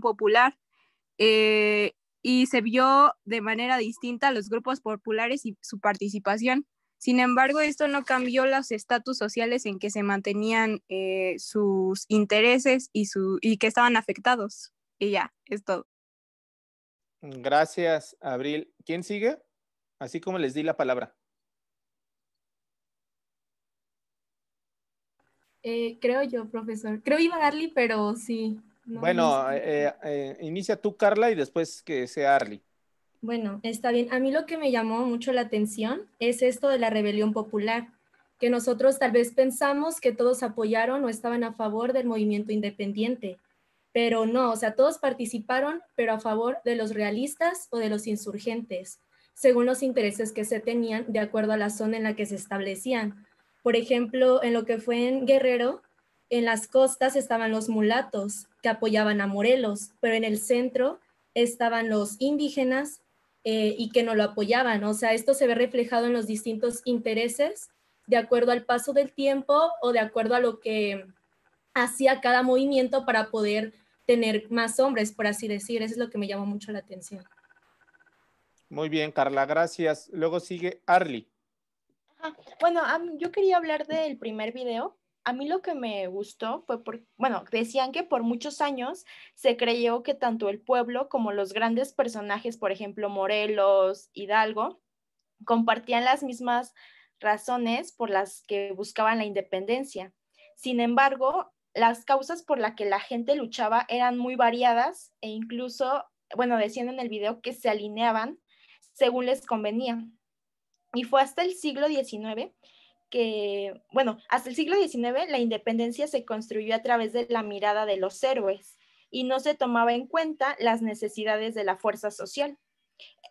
popular eh, y se vio de manera distinta a los grupos populares y su participación. Sin embargo, esto no cambió los estatus sociales en que se mantenían eh, sus intereses y, su, y que estaban afectados. Y ya, es todo. Gracias, Abril. ¿Quién sigue? Así como les di la palabra. Eh, creo yo, profesor. Creo iba a Darly, pero sí bueno, eh, eh, eh, inicia tú, Carla, y después que sea Arly. Bueno, está bien. A mí lo que me llamó mucho la atención es esto de la rebelión popular, que nosotros tal vez pensamos que todos apoyaron o estaban a favor del movimiento independiente, pero no, o sea, todos participaron, pero a favor de los realistas o de los insurgentes, según los intereses que se tenían de acuerdo a la zona en la que se establecían. Por ejemplo, en lo que fue en Guerrero, en las costas estaban los mulatos, que apoyaban a Morelos, pero en el centro estaban los indígenas eh, y que no lo apoyaban. O sea, esto se ve reflejado en los distintos intereses de acuerdo al paso del tiempo o de acuerdo a lo que hacía cada movimiento para poder tener más hombres, por así decir. Eso es lo que me llamó mucho la atención. Muy bien, Carla, gracias. Luego sigue Arly. bueno, yo quería hablar del primer video, a mí lo que me gustó fue por, bueno, decían que por muchos años se creyó que tanto el pueblo como los grandes personajes, por ejemplo, Morelos, Hidalgo, compartían las mismas razones por las que buscaban la independencia. Sin embargo, las causas por las que la gente luchaba eran muy variadas e incluso, bueno, decían en el video que se alineaban según les convenía. Y fue hasta el siglo XIX que, bueno, hasta el siglo XIX la independencia se construyó a través de la mirada de los héroes y no se tomaba en cuenta las necesidades de la fuerza social.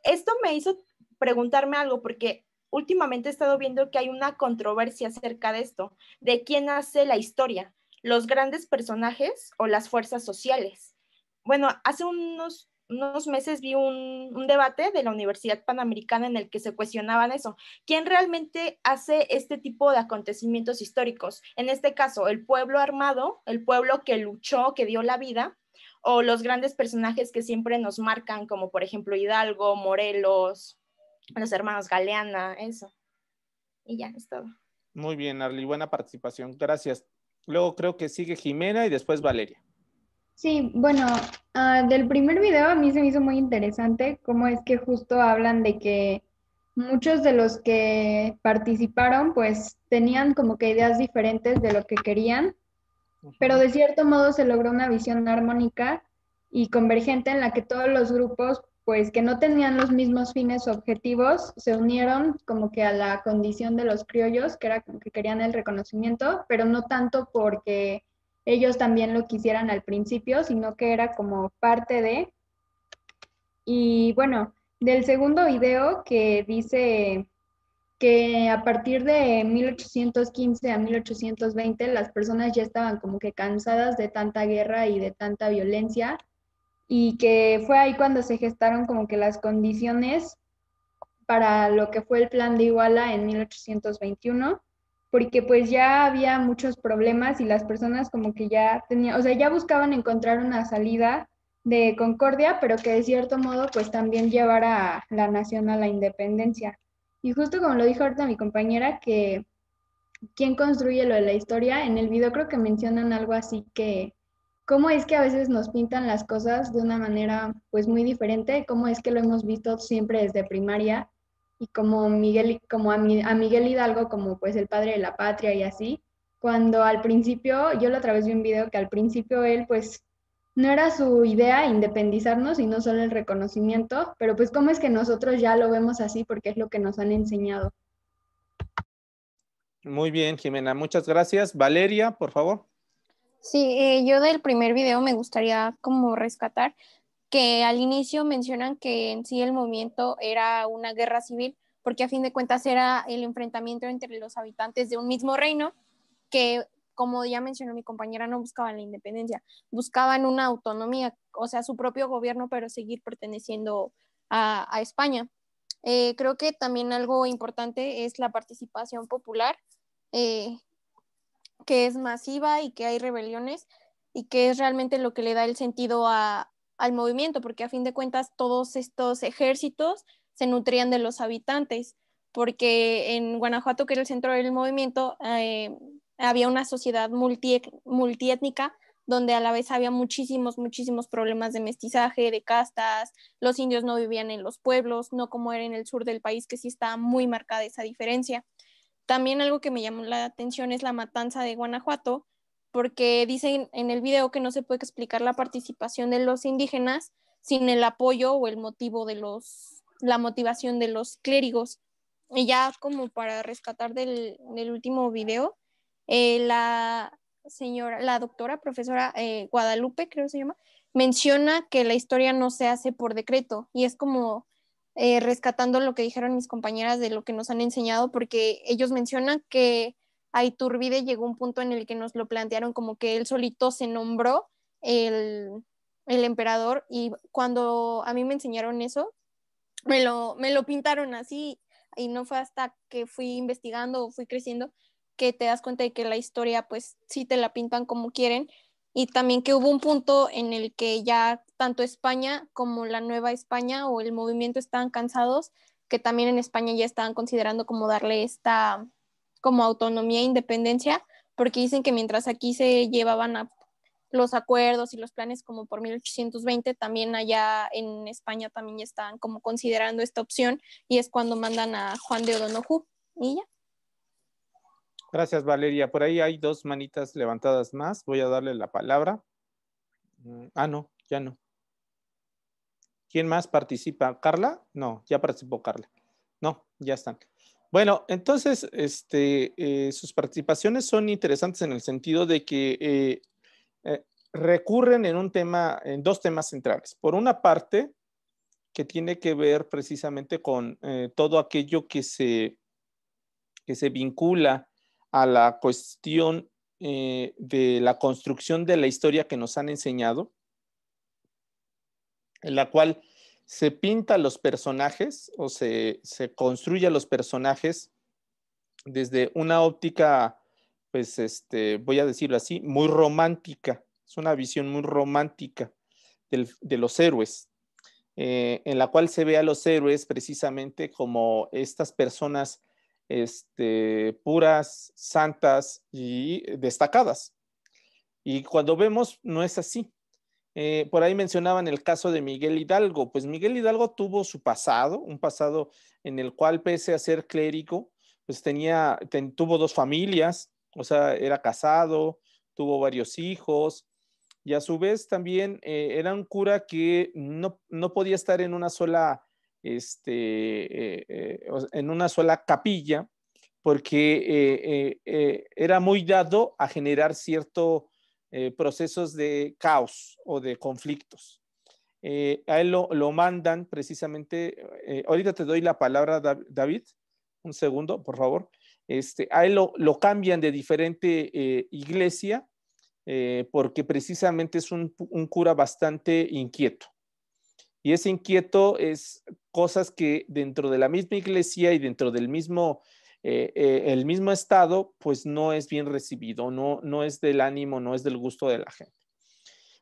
Esto me hizo preguntarme algo porque últimamente he estado viendo que hay una controversia acerca de esto, de quién hace la historia, los grandes personajes o las fuerzas sociales. Bueno, hace unos unos meses vi un, debate de la Universidad Panamericana en el que se cuestionaban eso. ¿Quién realmente hace este tipo de acontecimientos históricos? En este caso, el pueblo armado, el pueblo que luchó, que dio la vida, o los grandes personajes que siempre nos marcan, como por ejemplo Hidalgo, Morelos, los hermanos Galeana, eso. Y ya es todo. Muy bien, Arli, buena participación. Gracias. Luego creo que sigue Jimena y después Valeria. Sí, bueno, Ah, del primer video a mí se me hizo muy interesante cómo es que justo hablan de que muchos de los que participaron pues tenían como que ideas diferentes de lo que querían, pero de cierto modo se logró una visión armónica y convergente en la que todos los grupos pues que no tenían los mismos fines objetivos se unieron como que a la condición de los criollos, que era que querían el reconocimiento, pero no tanto porque ellos también lo quisieran al principio, sino que era como parte de... Y bueno, del segundo video que dice que a partir de 1815 a 1820 las personas ya estaban como que cansadas de tanta guerra y de tanta violencia y que fue ahí cuando se gestaron como que las condiciones para lo que fue el plan de Iguala en 1821 porque pues ya había muchos problemas y las personas como que ya tenían, o sea, ya buscaban encontrar una salida de concordia, pero que de cierto modo pues también llevara a la nación a la independencia. Y justo como lo dijo ahorita mi compañera, que ¿quién construye lo de la historia, en el video creo que mencionan algo así que cómo es que a veces nos pintan las cosas de una manera pues muy diferente, cómo es que lo hemos visto siempre desde primaria y como Miguel, como a, Miguel Hidalgo como pues el padre de la patria y así, cuando al principio, yo lo otra un video que al principio él pues no era su idea independizarnos y no solo el reconocimiento, pero pues cómo es que nosotros ya lo vemos así porque es lo que nos han enseñado. Muy bien, Jimena, muchas gracias. Valeria, por favor. Sí, eh, yo del primer video me gustaría como rescatar que al inicio mencionan que en sí el movimiento era una guerra civil, porque a fin de cuentas era el enfrentamiento entre los habitantes de un mismo reino, que como ya mencionó mi compañera, no buscaban la independencia, buscaban una autonomía, o sea, su propio gobierno, pero seguir perteneciendo a, España. Eh, creo que también algo importante es la participación popular, eh, que es masiva y que hay rebeliones y que es realmente lo que le da el sentido a, al movimiento, porque a fin de cuentas todos estos ejércitos se nutrían de los habitantes, porque en Guanajuato, que era el centro del movimiento, eh, había una sociedad multietnica, multiétnica donde a la vez había muchísimos, muchísimos problemas de mestizaje, de castas, los indios no vivían en los pueblos, no como era en el sur del país, que sí está muy marcada esa diferencia. También algo que me llamó la atención es la matanza de Guanajuato, porque dicen en el video que no se puede explicar la participación de los indígenas sin el apoyo o el motivo de los, la motivación de los clérigos. Y ya como para rescatar del, último video, eh, la señora, la doctora, profesora eh, Guadalupe, creo que se llama, menciona que la historia no se hace por decreto y es como eh, rescatando lo que dijeron mis compañeras de lo que nos han enseñado, porque ellos mencionan que a Iturbide llegó un punto en el que nos lo plantearon como que él solito se nombró el, el emperador y cuando a mí me enseñaron eso, me lo, me lo pintaron así y no fue hasta que fui investigando o fui creciendo que te das cuenta de que la historia pues sí te la pintan como quieren y también que hubo un punto en el que ya tanto España como la Nueva España o el movimiento estaban cansados, que también en España ya estaban considerando como darle esta como autonomía e independencia, porque dicen que mientras aquí se llevaban los acuerdos y los planes como por 1820, también allá en España también ya están como considerando esta opción y es cuando mandan a Juan de Odonoju y ya. Gracias Valeria. Por ahí hay dos manitas levantadas más. Voy a darle la palabra. Mm, ah, no, ya no. ¿Quién más participa? ¿Carla? No, ya participó Carla. No, ya están. Bueno, entonces, este, eh, sus participaciones son interesantes en el sentido de que eh, eh, recurren en un tema, en dos temas centrales. Por una parte, que tiene que ver precisamente con todo aquello que se vincula a la cuestión de la construcción de la historia que nos han enseñado, en la cual se pinta los personajes o se, se construye a los personajes desde una óptica, pues este, voy a decirlo así, muy romántica. Es una visión muy romántica de los héroes, eh, en la cual se ve a los héroes precisamente como estas personas este, puras, santas y destacadas. Y cuando vemos, no es así. Eh, por ahí mencionaban el caso de Miguel Hidalgo. Pues Miguel Hidalgo tuvo su pasado, un pasado en el cual, pese a ser clérigo, pues tenía, tuvo dos familias, o sea, era casado, tuvo varios hijos, y a su vez también eh, era un cura que no, podía estar en una sola, este, eh, en una sola capilla porque era muy dado a generar cierto eh, procesos de caos o de conflictos. Eh, a él lo, mandan precisamente, eh, ahorita te doy la palabra, David, un segundo, por favor. Este, a él lo, cambian de diferente iglesia porque precisamente es un, un cura bastante inquieto. Y ese inquieto es cosas que dentro de la misma iglesia y dentro del mismo eh, eh, el mismo Estado, pues no es bien recibido, no, no es del ánimo, no es del gusto de la gente.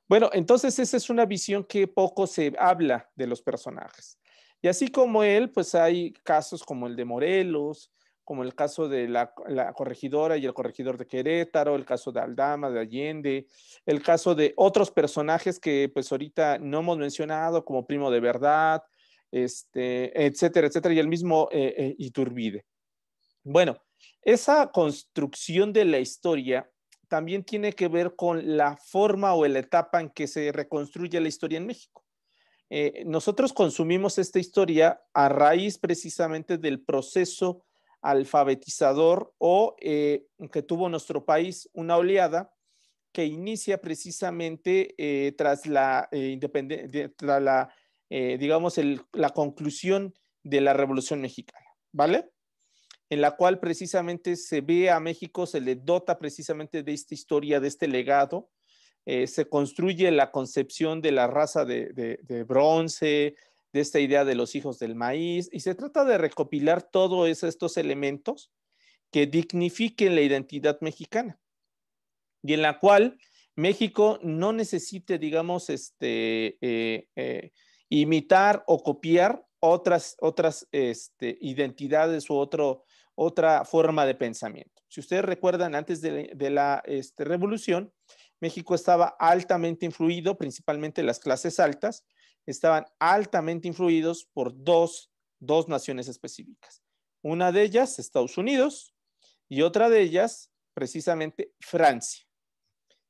Bueno, entonces esa es una visión que poco se habla de los personajes. Y así como él, pues hay casos como el de Morelos, como el caso de la, corregidora y el corregidor de Querétaro, el caso de Aldama, de Allende, el caso de otros personajes que pues ahorita no hemos mencionado, como Primo de Verdad, este, etcétera, etcétera, y el mismo eh, Iturbide. Bueno, esa construcción de la historia también tiene que ver con la forma o la etapa en que se reconstruye la historia en México. Eh, nosotros consumimos esta historia a raíz precisamente del proceso alfabetizador o eh, que tuvo nuestro país una oleada que inicia precisamente eh, tras la independencia, digamos, la conclusión de la Revolución Mexicana, ¿vale? en la cual precisamente se ve a México, se le dota precisamente de esta historia, de este legado. Eh, se construye la concepción de la raza de, bronce, de esta idea de los hijos del maíz, y se trata de recopilar todos estos elementos que dignifiquen la identidad mexicana, y en la cual México no necesite, digamos, este, eh, eh, imitar o copiar otras, otras este, identidades u otro, otra forma de pensamiento. Si ustedes recuerdan, antes de, la este, revolución, México estaba altamente influido, principalmente las clases altas, estaban altamente influidos por dos, dos naciones específicas. Una de ellas, Estados Unidos, y otra de ellas, precisamente, Francia.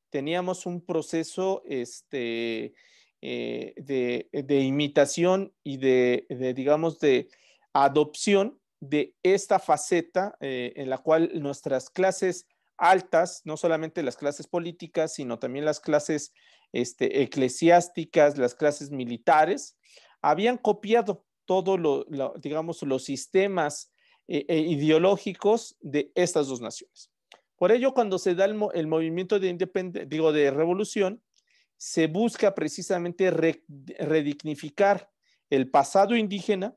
Teníamos un proceso este, eh, de, de, imitación y de, de, digamos, de adopción de esta faceta eh, en la cual nuestras clases altas, no solamente las clases políticas, sino también las clases este, eclesiásticas, las clases militares, habían copiado todos lo, digamos, los sistemas eh, e ideológicos de estas dos naciones. Por ello, cuando se da el, movimiento de, digo, de revolución, se busca precisamente redignificar el pasado indígena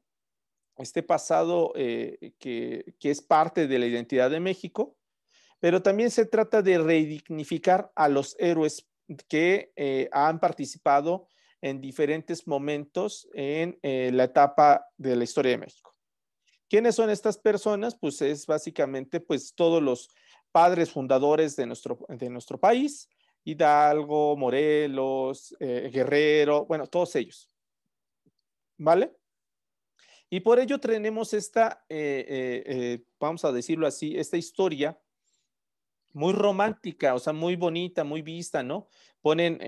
este pasado eh, que, es parte de la identidad de México, pero también se trata de redignificar a los héroes que eh, han participado en diferentes momentos en eh, la etapa de la historia de México. ¿Quiénes son estas personas? Pues es básicamente pues todos los padres fundadores de nuestro, de nuestro país, Hidalgo, Morelos, Guerrero, bueno, todos ellos. ¿Vale? Y por ello tenemos esta, eh, eh, eh, vamos a decirlo así, esta historia muy romántica, o sea, muy bonita, muy vista, ¿no? Ponen,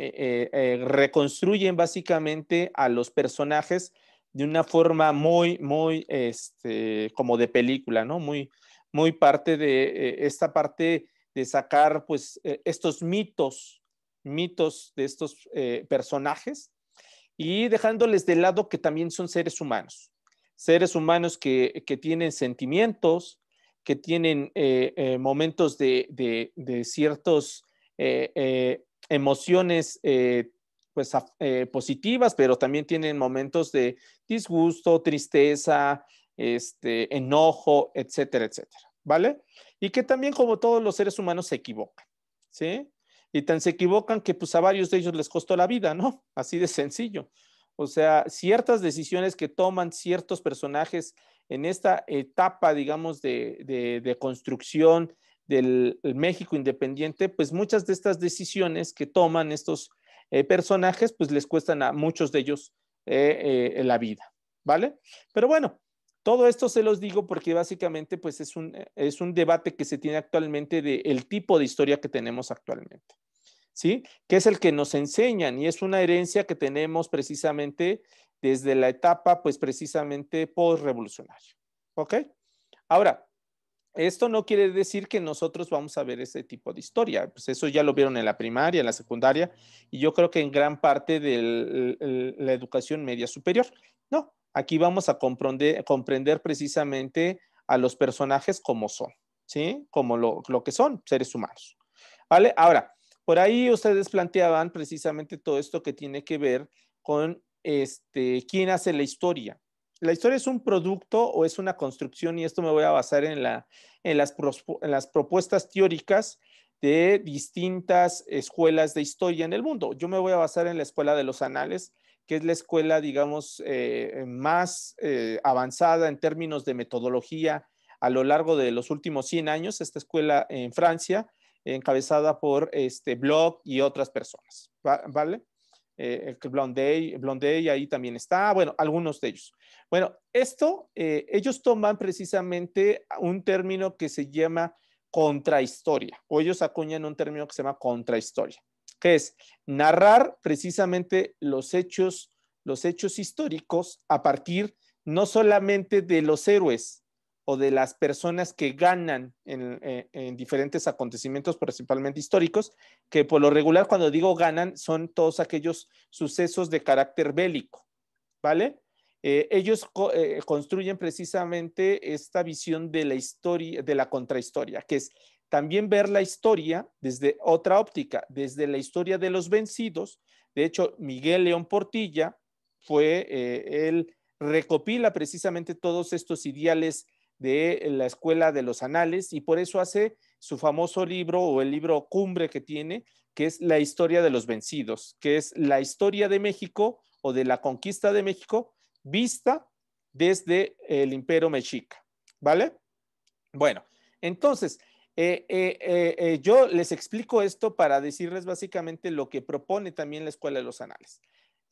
reconstruyen básicamente a los personajes de una forma muy, muy, este, como de película, ¿no? Muy, muy parte de esta parte de sacar, pues, estos mitos, mitos de estos personajes y dejándoles de lado que también son seres humanos seres humanos que, tienen sentimientos, que tienen eh, eh, momentos de, de, ciertas eh, emociones pues, positivas, pero también tienen momentos de disgusto, tristeza, este, enojo, etcétera, etcétera. ¿Vale? Y que también como todos los seres humanos se equivocan, ¿sí? Y tan se equivocan que pues a varios de ellos les costó la vida, ¿no? Así de sencillo. O sea, ciertas decisiones que toman ciertos personajes en esta etapa, digamos, de, construcción del México independiente, pues muchas de estas decisiones que toman estos eh, personajes, pues les cuestan a muchos de ellos eh, eh, la vida, ¿vale? Pero bueno, todo esto se los digo porque básicamente pues es un, debate que se tiene actualmente del tipo de historia que tenemos actualmente. ¿sí? Que es el que nos enseñan y es una herencia que tenemos precisamente desde la etapa, pues precisamente post revolucionario, ¿ok? Ahora, esto no quiere decir que nosotros vamos a ver ese tipo de historia, pues eso ya lo vieron en la primaria, en la secundaria, y yo creo que en gran parte de la educación media superior. No, aquí vamos a comprender, comprender precisamente a los personajes como son, ¿sí? Como lo que son, seres humanos. ¿Vale? Ahora, por ahí ustedes planteaban precisamente todo esto que tiene que ver con este, quién hace la historia. La historia es un producto o es una construcción y esto me voy a basar en, las, propuestas teóricas de distintas escuelas de historia en el mundo. Yo me voy a basar en la escuela de los anales, que es la escuela, digamos, eh, más eh, avanzada en términos de metodología a lo largo de los últimos 100 años. Esta escuela en Francia encabezada por este Blog y otras personas, ¿vale? Eh, el que Blondey ahí también está, bueno, algunos de ellos. Bueno, esto, eh, ellos toman precisamente un término que se llama contrahistoria, o ellos acuñan un término que se llama contrahistoria, que es narrar precisamente los hechos, los hechos históricos a partir no solamente de los héroes, o de las personas que ganan eh, en, diferentes acontecimientos, principalmente históricos, que por lo regular cuando digo ganan son todos aquellos sucesos de carácter bélico, ¿vale? Eh, ellos eh, construyen precisamente esta visión de la historia, de la contrahistoria, que es también ver la historia desde otra óptica, desde la historia de los vencidos. De hecho, Miguel León Portilla fue él, el recopila precisamente todos estos ideales de eh, la Escuela de los Anales y por eso hace su famoso libro o el libro cumbre que tiene, que es La historia de los vencidos, que es la historia de México o de la conquista de México vista desde el imperio mexica. ¿Vale? Bueno, entonces, eh, eh, yo les explico esto para decirles básicamente lo que propone también la Escuela de los Anales.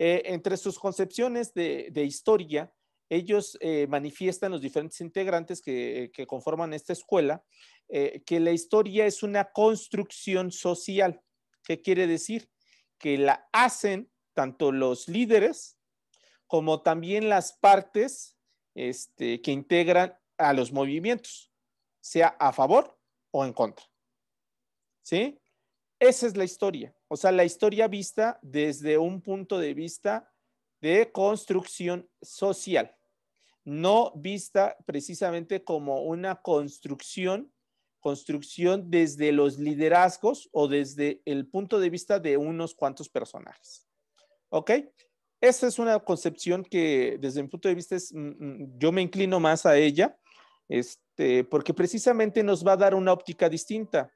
entre sus concepciones de historia, ellos eh, manifiestan los diferentes integrantes que, eh, conforman esta escuela, eh, que la historia es una construcción social. ¿Qué quiere decir? Que la hacen tanto los líderes como también las partes este, que integran a los movimientos, sea a favor o en contra. ¿Sí? Esa es la historia. O sea, la historia vista desde un punto de vista de construcción social no vista precisamente como una construcción, construcción desde los liderazgos o desde el punto de vista de unos cuantos personajes. ¿Ok? Esa es una concepción que desde mi punto de vista mm, mm, yo me inclino más a ella, este, porque precisamente nos va a dar una óptica distinta.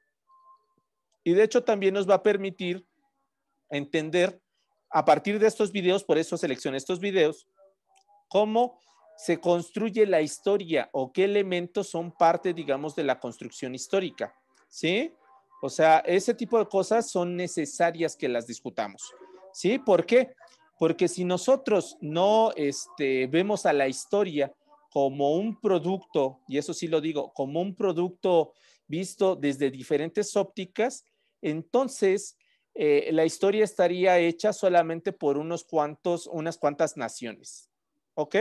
Y de hecho también nos va a permitir entender a partir de estos videos, por eso seleccioné estos videos, cómo se construye la historia o qué elementos son parte, digamos, de la construcción histórica, ¿sí? O sea, ese tipo de cosas son necesarias que las discutamos, ¿sí? ¿Por qué? Porque si nosotros no este, vemos a la historia como un producto, y eso sí lo digo, como un producto visto desde diferentes ópticas, entonces eh, la historia estaría hecha solamente por unos cuantos, unas cuantas naciones, ¿ok?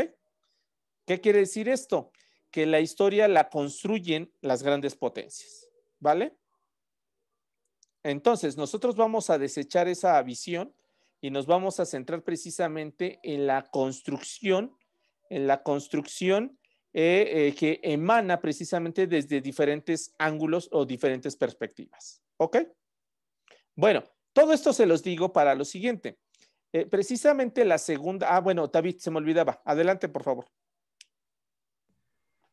¿Qué quiere decir esto? Que la historia la construyen las grandes potencias, ¿vale? Entonces, nosotros vamos a desechar esa visión y nos vamos a centrar precisamente en la construcción, en la construcción eh, eh, que emana precisamente desde diferentes ángulos o diferentes perspectivas. ¿Ok? Bueno, todo esto se los digo para lo siguiente. Eh, precisamente la segunda, ah, bueno, David, se me olvidaba. Adelante, por favor.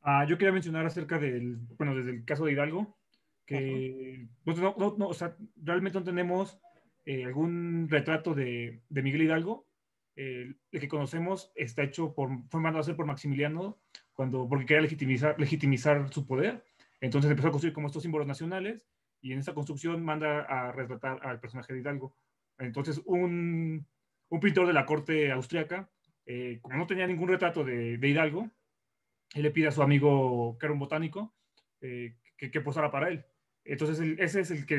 Ah, yo quería mencionar acerca del, bueno, desde el caso de Hidalgo, que pues, no, no, o sea, realmente no tenemos eh, algún retrato de, Miguel Hidalgo. el que conocemos está hecho por, fue mandado a hacer por Maximiliano cuando, porque quería legitimizar, legitimizar su poder. Entonces empezó a construir como estos símbolos nacionales y en esa construcción manda a retratar al personaje de Hidalgo. Entonces un, un pintor de la corte austriaca, eh, como no tenía ningún retrato de Hidalgo, y le pide a su amigo, que era un botánico, eh, que, posara para él. Entonces, ese es el que,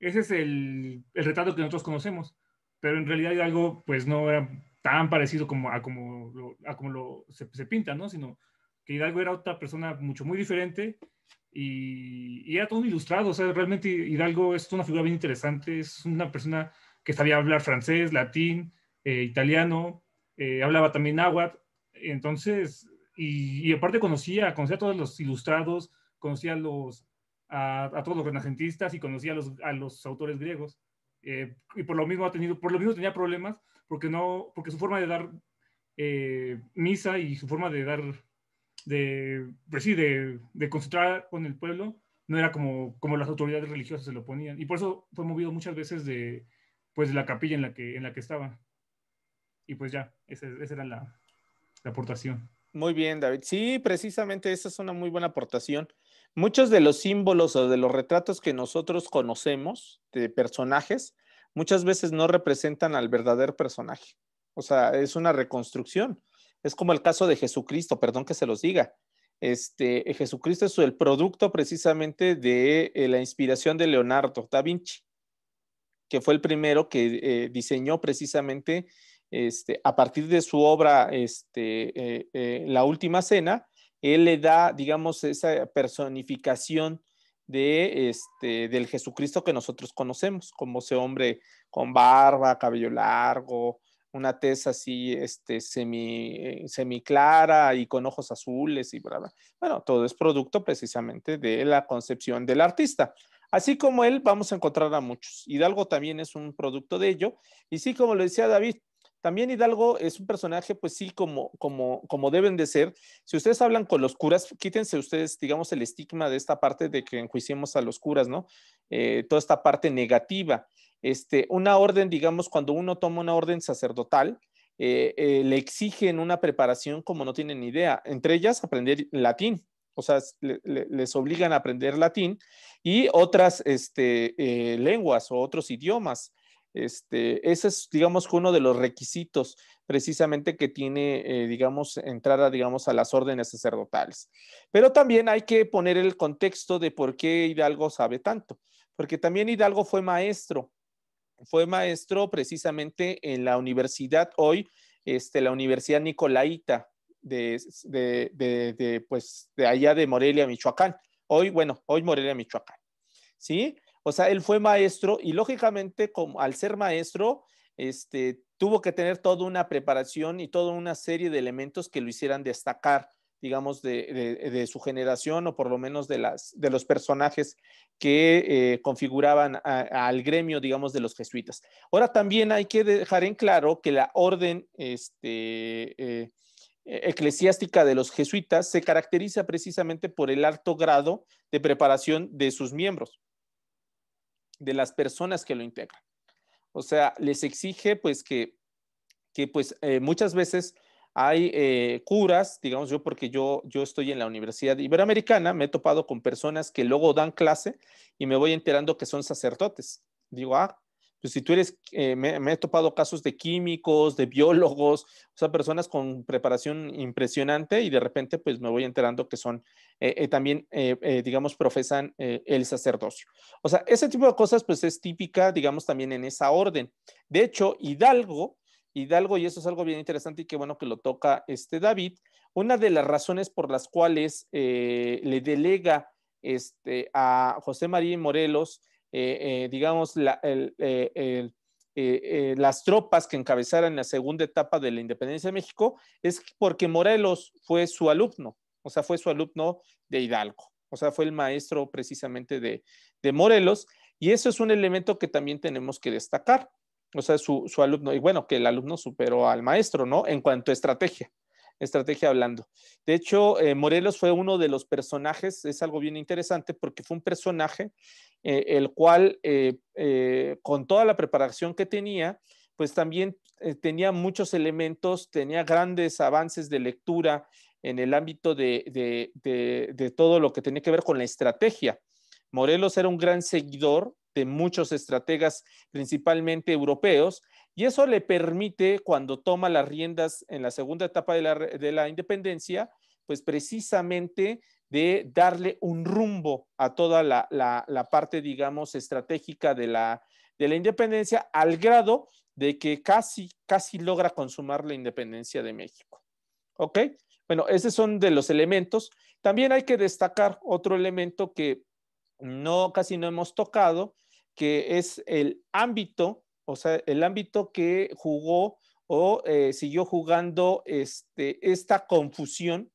ese es el, el, retrato que nosotros conocemos, pero en realidad Hidalgo, pues no era tan parecido como a como a como lo se, pinta, ¿no? Sino que Hidalgo era otra persona mucho, muy diferente y, era todo ilustrado, o sea, realmente Hidalgo es una figura bien interesante, es una persona que sabía hablar francés, latín, eh, italiano, eh, hablaba también náhuatl, entonces, y, aparte conocía, conocía a todos los ilustrados, conocía a, los, a, todos los renacentistas y conocía a los, autores griegos. Eh, y por lo mismo ha tenido, por lo mismo tenía problemas, porque no, porque su forma de dar eh, misa y su forma de dar, de, pues sí, de, de, concentrar con el pueblo, no era como, como las autoridades religiosas se lo ponían. Y por eso fue movido muchas veces de, pues, la capilla en la que, en la que estaba. Y pues ya, esa, esa era la, aportación. Muy bien, David. Sí, precisamente esa es una muy buena aportación. Muchos de los símbolos o de los retratos que nosotros conocemos de personajes, muchas veces no representan al verdadero personaje. O sea, es una reconstrucción. Es como el caso de Jesucristo, perdón que se los diga. Este, eh, Jesucristo es el producto precisamente de eh, la inspiración de Leonardo da Vinci, que fue el primero que eh, diseñó precisamente este, a partir de su obra este, eh, eh, La Última Cena, él le da, digamos, esa personificación de, este, del Jesucristo que nosotros conocemos, como ese hombre con barba, cabello largo, una tesa así este, semi, eh, semi clara y con ojos azules y Bueno, todo es producto precisamente de la concepción del artista. Así como él, vamos a encontrar a muchos. Hidalgo también es un producto de ello. Y sí, como lo decía David, también Hidalgo es un personaje, pues sí, como, como, como deben de ser. Si ustedes hablan con los curas, quítense ustedes, digamos, el estigma de esta parte de que enjuiciemos a los curas, ¿no? Eh, toda esta parte negativa. Este, una orden, digamos, cuando uno toma una orden sacerdotal, eh, eh, le exigen una preparación como no tienen idea, entre ellas aprender latín, o sea, les obligan a aprender latín y otras este, lenguas o otros idiomas. Este, ese es, digamos, uno de los requisitos precisamente que tiene, eh, digamos, entrada, digamos, a las órdenes sacerdotales. Pero también hay que poner el contexto de por qué Hidalgo sabe tanto, porque también Hidalgo fue maestro, fue maestro precisamente en la universidad hoy, este, la Universidad Nicolaita de, de pues, de allá de Morelia, Michoacán. Hoy, bueno, hoy Morelia, Michoacán. ¿Sí? O sea, él fue maestro y lógicamente como, al ser maestro, este, tuvo que tener toda una preparación y toda una serie de elementos que lo hicieran destacar, digamos, de, su generación o por lo menos de, las, de los personajes que eh, configuraban al gremio, digamos, de los jesuitas. Ahora también hay que dejar en claro que la orden este, eh, eclesiástica de los jesuitas se caracteriza precisamente por el alto grado de preparación de sus miembros de las personas que lo integran. O sea, les exige pues que, que pues eh, muchas veces hay eh, curas, digamos yo, porque yo, yo estoy en la Universidad Iberoamericana, me he topado con personas que luego dan clase y me voy enterando que son sacerdotes. Digo, ah, pues si tú eres, eh, me, he topado casos de químicos, de biólogos, o sea, personas con preparación impresionante y de repente pues me voy enterando que son, eh, eh, también, digamos, profesan el sacerdocio. O sea, ese tipo de cosas pues es típica, digamos, también en esa orden. De hecho, Hidalgo, Hidalgo, y eso es algo bien interesante y qué bueno que lo toca este David, una de las razones por las cuales le delega este, a José María Morelos, eh, eh, digamos, eh, las tropas que encabezaran la segunda etapa de la independencia de México, es porque Morelos fue su alumno, o sea, fue su alumno de Hidalgo, o sea, fue el maestro precisamente de, Morelos, y eso es un elemento que también tenemos que destacar, o sea, su alumno, y bueno, que el alumno superó al maestro, ¿no? En cuanto a estrategia estrategia hablando. De hecho, eh, Morelos fue uno de los personajes, es algo bien interesante porque fue un personaje eh, el cual, eh, con toda la preparación que tenía, pues también tenía muchos elementos, tenía grandes avances de lectura en el ámbito de, de todo lo que tenía que ver con la estrategia. Morelos era un gran seguidor de muchos estrategas, principalmente europeos, y eso le permite, cuando toma las riendas en la segunda etapa de la, independencia, pues precisamente de darle un rumbo a toda la, parte, digamos, estratégica de la, de la independencia, al grado de que casi, casi logra consumar la independencia de México. ¿Ok? Bueno, esos son de los elementos. También hay que destacar otro elemento que no, casi no hemos tocado, que es el ámbito o sea, el ámbito que jugó o eh, siguió jugando este, esta confusión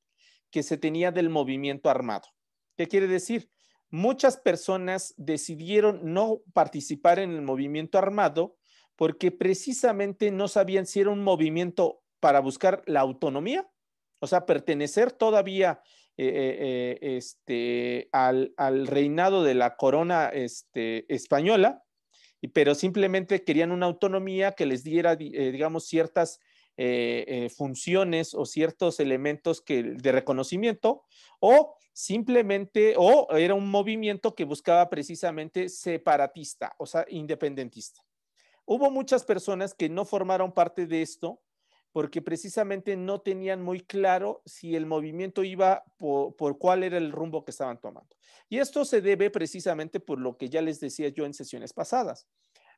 que se tenía del movimiento armado. ¿Qué quiere decir? Muchas personas decidieron no participar en el movimiento armado porque precisamente no sabían si era un movimiento para buscar la autonomía, o sea, pertenecer todavía eh, eh, este, al, reinado de la corona este, española, pero simplemente querían una autonomía que les diera, eh, digamos, ciertas eh, eh, funciones o ciertos elementos de reconocimiento, o simplemente, o era un movimiento que buscaba precisamente separatista, o sea, independentista. Hubo muchas personas que no formaron parte de esto, porque precisamente no tenían muy claro si el movimiento iba por, cuál era el rumbo que estaban tomando. Y esto se debe precisamente por lo que ya les decía yo en sesiones pasadas,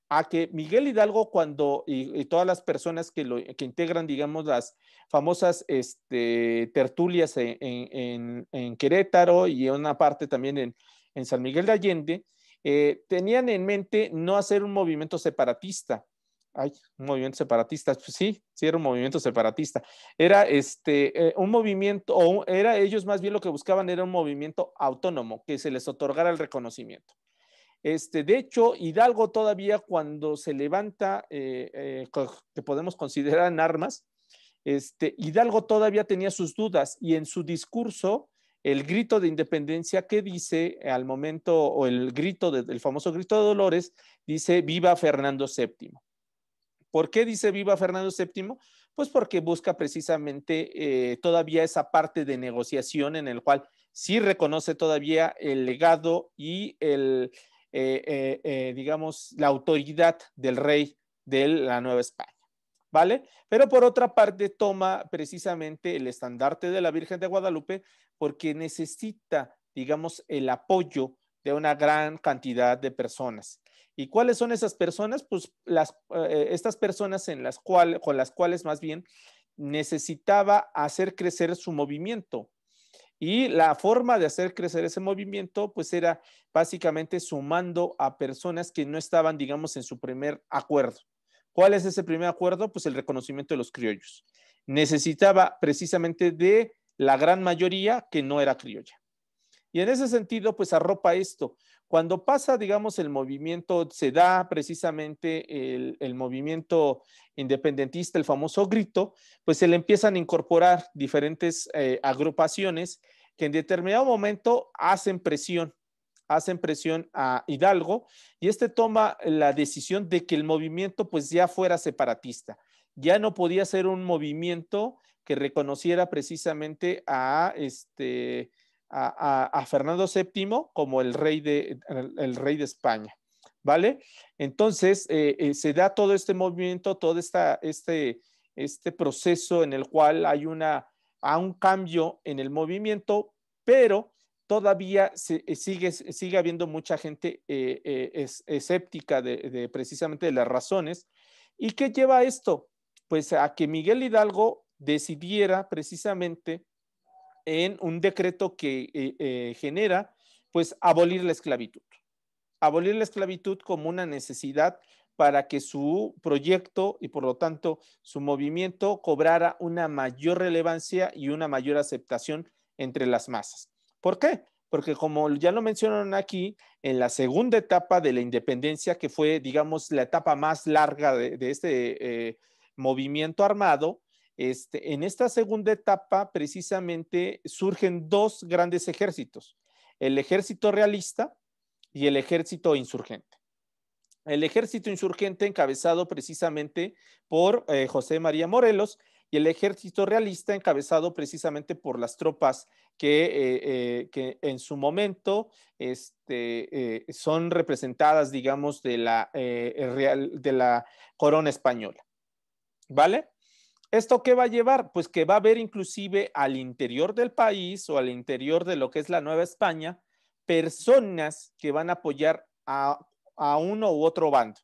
a que Miguel Hidalgo cuando y, todas las personas que, lo, integran, digamos, las famosas este, tertulias en, Querétaro y en una parte también en, San Miguel de Allende, eh, tenían en mente no hacer un movimiento separatista, Ay, un movimiento separatista. Pues sí, sí era un movimiento separatista. Era este, eh, un movimiento, o era ellos más bien lo que buscaban era un movimiento autónomo, que se les otorgara el reconocimiento. Este, de hecho, Hidalgo todavía cuando se levanta, eh, eh, que podemos considerar en armas, este, Hidalgo todavía tenía sus dudas y en su discurso, el grito de independencia que dice al momento, o el grito, del el famoso grito de Dolores, dice, viva Fernando VII. ¿Por qué dice viva Fernando VII? Pues porque busca precisamente eh, todavía esa parte de negociación en el cual sí reconoce todavía el legado y el, eh, eh, digamos, la autoridad del rey de la Nueva España. ¿Vale? Pero por otra parte toma precisamente el estandarte de la Virgen de Guadalupe porque necesita, digamos, el apoyo de una gran cantidad de personas. ¿Y cuáles son esas personas? Pues eh, estas personas con las cuales más bien necesitaba hacer crecer su movimiento. Y la forma de hacer crecer ese movimiento, pues era básicamente sumando a personas que no estaban, digamos, en su primer acuerdo. ¿Cuál es ese primer acuerdo? Pues el reconocimiento de los criollos. Necesitaba precisamente de la gran mayoría que no era criolla. Y en ese sentido, pues arropa esto. Cuando pasa, digamos, el movimiento, se da precisamente el, movimiento independentista, el famoso grito, pues se le empiezan a incorporar diferentes eh, agrupaciones que en determinado momento hacen presión, hacen presión a Hidalgo y este toma la decisión de que el movimiento pues ya fuera separatista, ya no podía ser un movimiento que reconociera precisamente a este a, Fernando VII como el rey de, el, rey de España. ¿Vale? Entonces, eh, eh, se da todo este movimiento, todo esta, este, este proceso en el cual hay una, a un cambio en el movimiento, pero todavía se, eh, sigue, sigue habiendo mucha gente escéptica de, precisamente de las razones. ¿Y qué lleva a esto? Pues a que Miguel Hidalgo decidiera precisamente en un decreto que eh, eh, genera, pues, abolir la esclavitud. Abolir la esclavitud como una necesidad para que su proyecto y por lo tanto su movimiento cobrara una mayor relevancia y una mayor aceptación entre las masas. ¿Por qué? Porque como ya lo mencionaron aquí, en la segunda etapa de la independencia, que fue, digamos, la etapa más larga de, este eh, movimiento armado, este, en esta segunda etapa, precisamente, surgen dos grandes ejércitos, el ejército realista y el ejército insurgente. El ejército insurgente encabezado precisamente por eh, José María Morelos y el ejército realista encabezado precisamente por las tropas que, eh, eh, en su momento este, son representadas, digamos, de la, de la corona española. ¿Vale? ¿Esto qué va a llevar? Pues que va a haber inclusive al interior del país o al interior de lo que es la Nueva España, personas que van a apoyar a, uno u otro bando,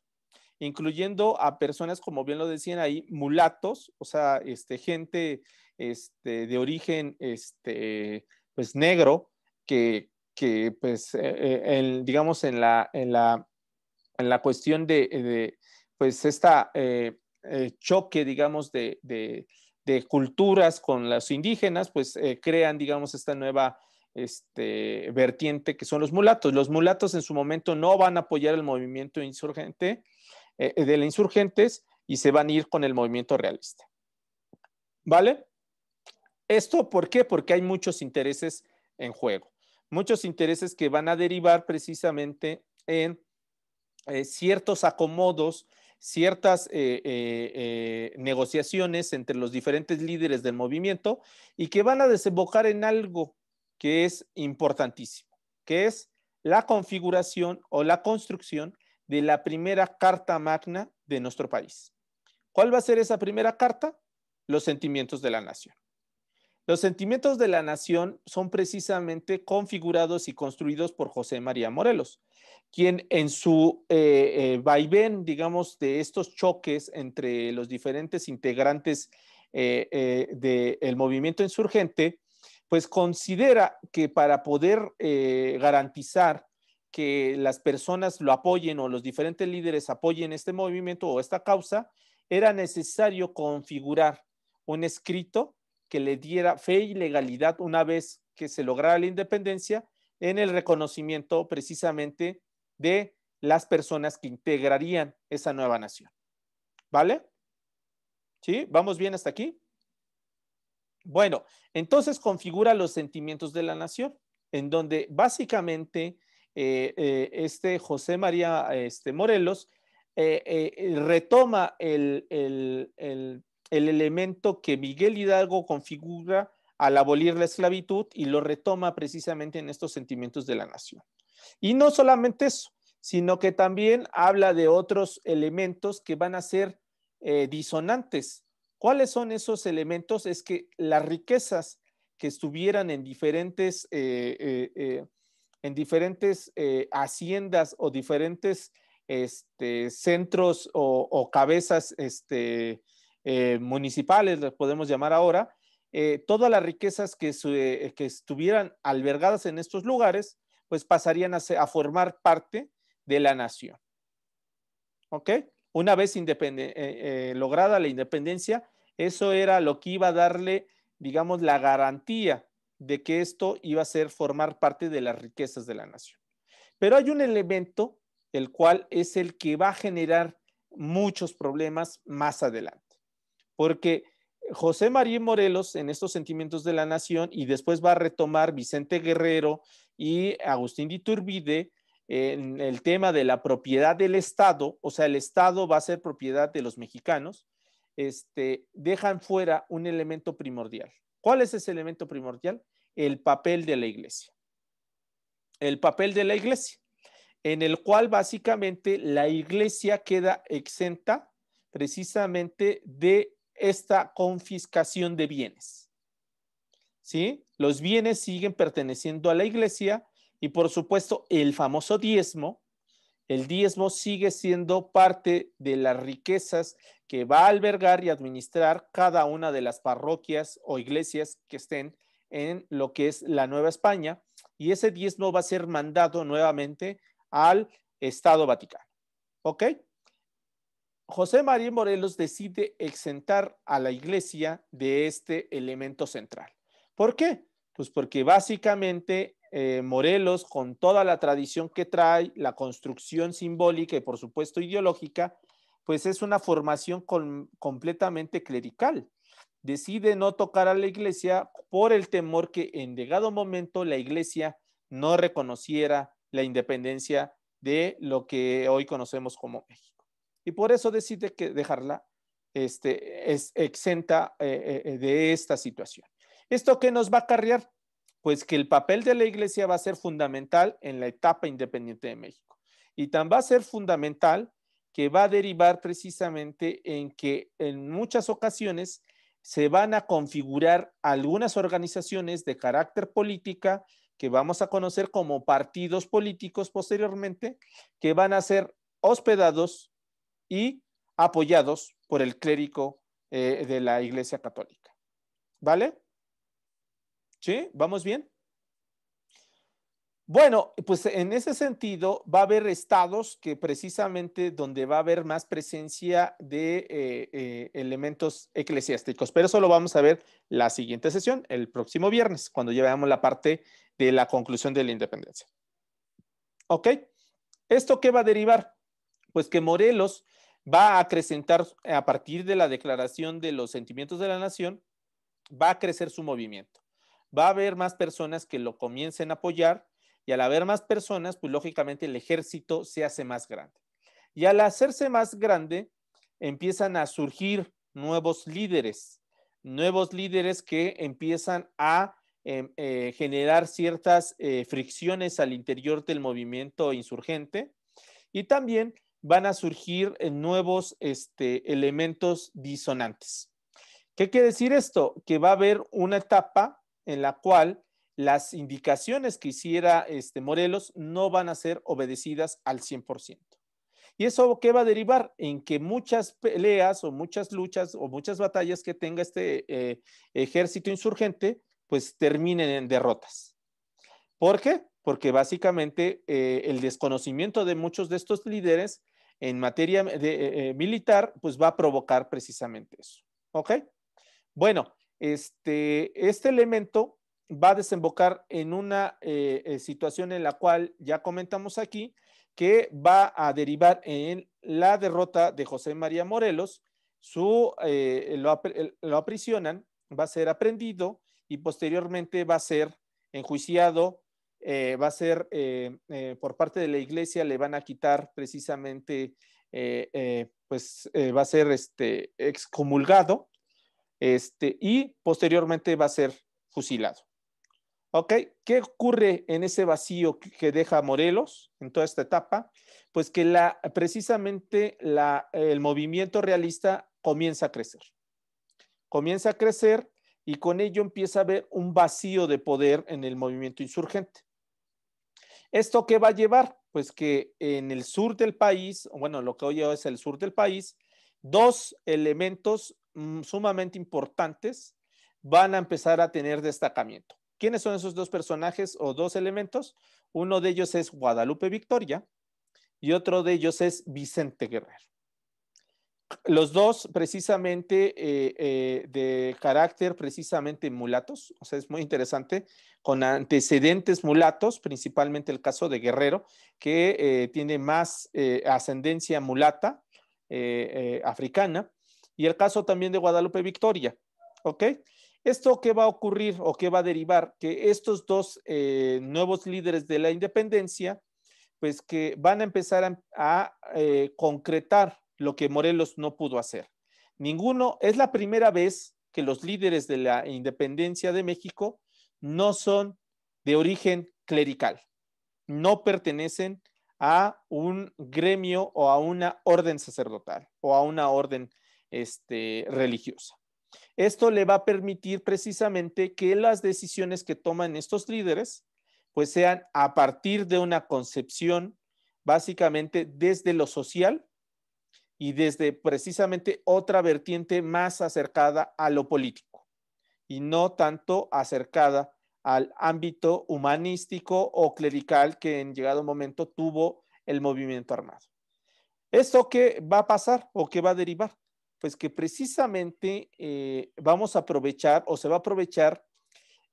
incluyendo a personas, como bien lo decían ahí, mulatos, o sea, este, gente este, de origen este, pues, negro, que, pues, eh, eh, digamos, en la, en la, cuestión de, eh, pues, esta... Eh, choque, digamos, de, culturas con las indígenas, pues eh, crean, digamos, esta nueva este, vertiente que son los mulatos. Los mulatos en su momento no van a apoyar el movimiento insurgente, eh, de los insurgentes, y se van a ir con el movimiento realista. ¿Vale? ¿Esto por qué? Porque hay muchos intereses en juego, muchos intereses que van a derivar precisamente en ciertos acomodos ciertas eh, eh, eh, negociaciones entre los diferentes líderes del movimiento y que van a desembocar en algo que es importantísimo, que es la configuración o la construcción de la primera carta magna de nuestro país. ¿Cuál va a ser esa primera carta? Los sentimientos de la nación. Los sentimientos de la nación son precisamente configurados y construidos por José María Morelos, quien en su eh, eh, vaivén, digamos, de estos choques entre los diferentes integrantes eh, del movimiento insurgente, pues considera que para poder garantizar que las personas lo apoyen o los diferentes líderes apoyen este movimiento o esta causa, era necesario configurar un escrito que le diera fe y legalidad una vez que se lograra la independencia en el reconocimiento precisamente de las personas que integrarían esa nueva nación. ¿Vale? ¿Sí? ¿Vamos bien hasta aquí? Bueno, entonces configura los sentimientos de la nación, en donde básicamente eh, eh, este José María este, Morelos eh, retoma el, el el elemento que Miguel Hidalgo configura al abolir la esclavitud y lo retoma precisamente en estos sentimientos de la nación. Y no solamente eso, sino que también habla de otros elementos que van a ser eh, disonantes. ¿Cuáles son esos elementos? Es que las riquezas que estuvieran en diferentes, eh, eh, en diferentes haciendas o diferentes este, centros o, cabezas este, eh, municipales, las podemos llamar ahora, eh, todas las riquezas eh, que, estuvieran albergadas en estos lugares, pues pasarían a, a formar parte de la nación. ¿Ok? Una vez lograda la independencia, eso era lo que iba a darle, digamos, la garantía de que esto iba a ser formar parte de las riquezas de la nación. Pero hay un elemento el cual es el que va a generar muchos problemas más adelante porque José María Morelos en estos sentimientos de la nación y después va a retomar Vicente Guerrero y Agustín de Iturbide en el tema de la propiedad del Estado, o sea, el Estado va a ser propiedad de los mexicanos, este, dejan fuera un elemento primordial. ¿Cuál es ese elemento primordial? El papel de la iglesia. El papel de la iglesia, en el cual básicamente la iglesia queda exenta precisamente de esta confiscación de bienes. ¿Sí? Los bienes siguen perteneciendo a la iglesia y por supuesto el famoso diezmo, el diezmo sigue siendo parte de las riquezas que va a albergar y administrar cada una de las parroquias o iglesias que estén en lo que es la Nueva España y ese diezmo va a ser mandado nuevamente al Estado Vaticano. ¿Ok? José María Morelos decide exentar a la iglesia de este elemento central. ¿Por qué? Pues porque básicamente eh, Morelos, con toda la tradición que trae, la construcción simbólica y por supuesto ideológica, pues es una formación completamente clerical. Decide no tocar a la iglesia por el temor que en llegado momento la iglesia no reconociera la independencia de lo que hoy conocemos como México. Y por eso decide que dejarla este, es exenta eh, eh, eh, de esta situación. ¿Esto qué nos va a acarrear? Pues que el papel de la iglesia va a ser fundamental en la etapa independiente de México. Y tan va a ser fundamental que va a derivar precisamente en que en muchas ocasiones se van a configurar algunas organizaciones de carácter política que vamos a conocer como partidos políticos posteriormente, que van a ser hospedados y apoyados por el clérigo eh, de la Iglesia Católica. ¿Vale? ¿Sí? ¿Vamos bien? Bueno, pues en ese sentido va a haber estados que precisamente donde va a haber más presencia de eh, eh, elementos eclesiásticos, pero eso lo vamos a ver la siguiente sesión, el próximo viernes, cuando ya la parte de la conclusión de la independencia. ¿Ok? ¿Esto qué va a derivar? Pues que Morelos va a acrecentar eh, a partir de la declaración de los sentimientos de la nación, va a crecer su movimiento. Va a haber más personas que lo comiencen a apoyar y al haber más personas, pues lógicamente el ejército se hace más grande. Y al hacerse más grande, empiezan a surgir nuevos líderes, nuevos líderes que empiezan a em, eh, generar ciertas eh, fricciones al interior del movimiento insurgente y también van a surgir nuevos este, elementos disonantes. ¿Qué quiere decir esto? Que va a haber una etapa en la cual las indicaciones que hiciera este Morelos no van a ser obedecidas al 100%. ¿Y eso qué va a derivar? En que muchas peleas o muchas luchas o muchas batallas que tenga este eh, ejército insurgente, pues terminen en derrotas. ¿Por qué? Porque básicamente eh, el desconocimiento de muchos de estos líderes en materia de, eh, eh, militar, pues va a provocar precisamente eso. ¿Ok? Bueno, este, este elemento va a desembocar en una eh, situación en la cual ya comentamos aquí, que va a derivar en la derrota de José María Morelos. Su, lo, lo, aprisionan, va a ser aprendido y posteriormente va a ser enjuiciado eh, va a ser eh, eh, por parte de la iglesia, le van a quitar precisamente, pues va a ser este, excomulgado este, y posteriormente va a ser fusilado. ¿Ok? ¿Qué ocurre en ese vacío que deja Morelos en toda esta etapa? Pues que precisamente el movimiento realista comienza a crecer. Comienza a crecer y con ello empieza a haber un vacío de poder en el movimiento insurgente. ¿Esto qué va a llevar? Pues que en el sur del país, bueno, lo que hoy es el sur del país, dos elementos mm, sumamente importantes van a empezar a tener destacamiento. ¿Quiénes son esos dos personajes o dos elementos? Uno de ellos es Guadalupe Victoria y otro de ellos es Vicente Guerrero. Los dos precisamente eh, eh, de carácter precisamente mulatos, o sea, es muy interesante, con antecedentes mulatos, principalmente el caso de Guerrero, que eh, tiene más ascendencia mulata africana, y el caso también de Guadalupe Victoria, ¿ok? ¿Esto qué va a ocurrir o qué va a derivar? Que estos dos nuevos líderes de la independencia, pues que van a empezar a concretar lo que Morelos no pudo hacer. Ninguno, es la primera vez que los líderes de la independencia de México no son de origen clerical, no pertenecen a un gremio o a una orden sacerdotal o a una orden este, religiosa. Esto le va a permitir precisamente que las decisiones que toman estos líderes pues sean a partir de una concepción básicamente desde lo social y desde precisamente otra vertiente más acercada a lo político y no tanto acercada al ámbito humanístico o clerical que en llegado momento tuvo el movimiento armado. ¿Esto qué va a pasar o qué va a derivar? Pues que precisamente eh, vamos a aprovechar o se va a aprovechar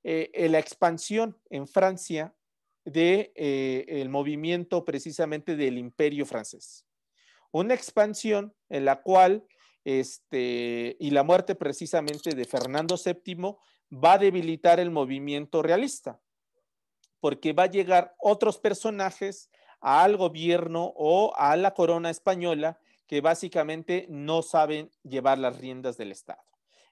eh, la expansión en Francia del de, eh, el movimiento precisamente del imperio francés una expansión en la cual, este, y la muerte precisamente de Fernando VII, va a debilitar el movimiento realista, porque va a llegar otros personajes al gobierno o a la corona española que básicamente no saben llevar las riendas del Estado.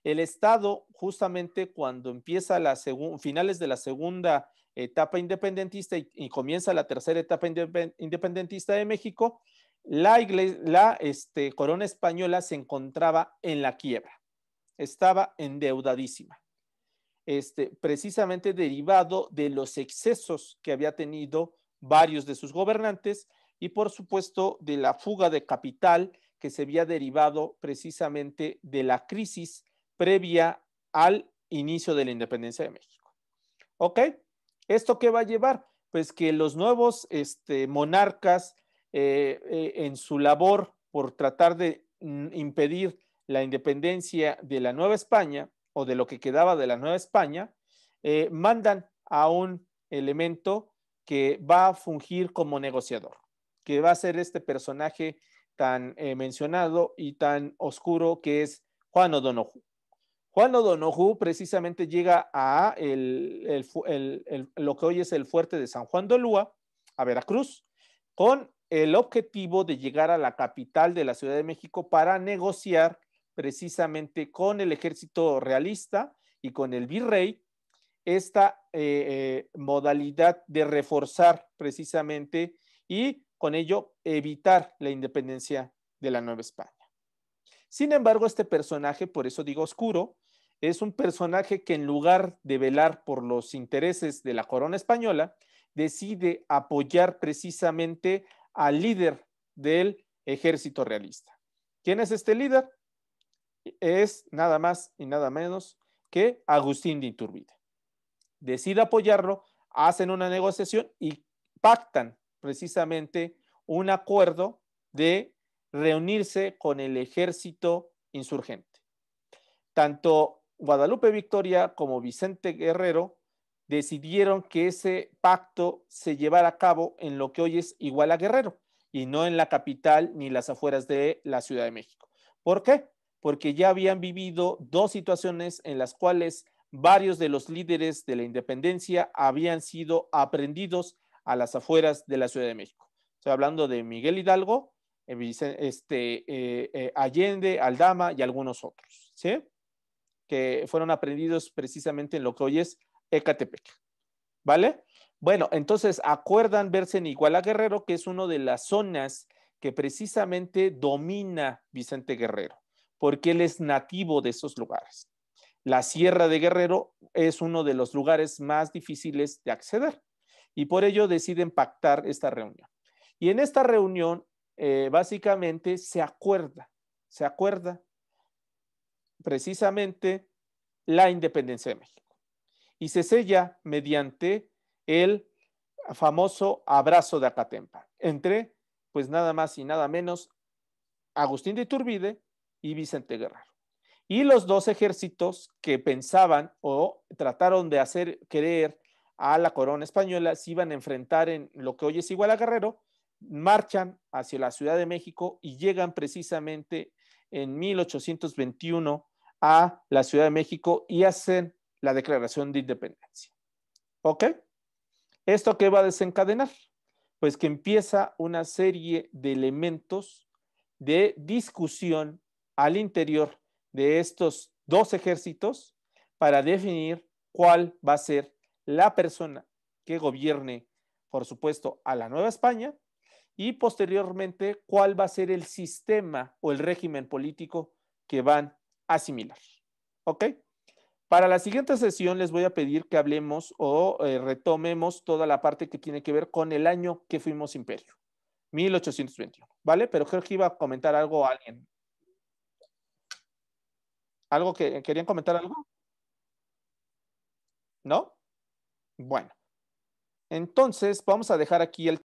El Estado, justamente cuando empieza la finales de la segunda etapa independentista y comienza la tercera etapa independentista de México, la, este, corona española se encontraba en la quiebra, estaba endeudadísima, este, precisamente derivado de los excesos que había tenido varios de sus gobernantes y por supuesto de la fuga de capital que se había derivado precisamente de la crisis previa al inicio de la independencia de México. ¿Ok? ¿Esto qué va a llevar? Pues que los nuevos este, monarcas eh, eh, en su labor por tratar de mm, impedir la independencia de la Nueva España o de lo que quedaba de la Nueva España, eh, mandan a un elemento que va a fungir como negociador, que va a ser este personaje tan mencionado y tan oscuro que es Juan O'Donoghue. Juan O'Donoghue precisamente llega a lo que hoy es el fuerte de San Juan de Lúa, a Veracruz, con el objetivo de llegar a la capital de la Ciudad de México para negociar precisamente con el ejército realista y con el virrey esta eh, eh, modalidad de reforzar precisamente y con ello evitar la independencia de la Nueva España. Sin embargo, este personaje, por eso digo oscuro, es un personaje que en lugar de velar por los intereses de la corona española, decide apoyar precisamente al líder del ejército realista. ¿Quién es este líder? Es nada más y nada menos que Agustín de Iturbide. Decide apoyarlo, hacen una negociación y pactan precisamente un acuerdo de reunirse con el ejército insurgente. Tanto Guadalupe Victoria como Vicente Guerrero decidieron que ese pacto se llevara a cabo en lo que hoy es Iguala Guerrero y no en la capital ni las afueras de la Ciudad de México. ¿Por qué? Porque ya habían vivido dos situaciones en las cuales varios de los líderes de la independencia habían sido aprendidos a las afueras de la Ciudad de México. Estoy hablando de Miguel Hidalgo, eh, este, eh, eh, Allende, Aldama y algunos otros, ¿sí? Que fueron aprendidos precisamente en lo que hoy es Ecatepec. ¿Vale? Bueno, entonces acuerdan verse en Iguala Guerrero, que es una de las zonas que precisamente domina Vicente Guerrero, porque él es nativo de esos lugares. La Sierra de Guerrero es uno de los lugares más difíciles de acceder y por ello deciden pactar esta reunión. Y en esta reunión, eh, básicamente, se acuerda, se acuerda precisamente la independencia de México y se sella mediante el famoso abrazo de Acatempa entre, pues nada más y nada menos, Agustín de Iturbide y Vicente Guerrero. Y los dos ejércitos que pensaban o trataron de hacer creer a la corona española se iban a enfrentar en lo que hoy es igual a Guerrero, marchan hacia la Ciudad de México y llegan precisamente en 1821 a la Ciudad de México y hacen la declaración de independencia. ¿Ok? ¿Esto qué va a desencadenar? Pues que empieza una serie de elementos de discusión al interior de estos dos ejércitos para definir cuál va a ser la persona que gobierne, por supuesto, a la Nueva España y posteriormente cuál va a ser el sistema o el régimen político que van a asimilar. ¿Ok? Para la siguiente sesión les voy a pedir que hablemos o eh, retomemos toda la parte que tiene que ver con el año que fuimos imperio, 1821, ¿vale? Pero creo iba a comentar algo a alguien. ¿Algo que querían comentar algo? ¿No? Bueno. Entonces, vamos a dejar aquí el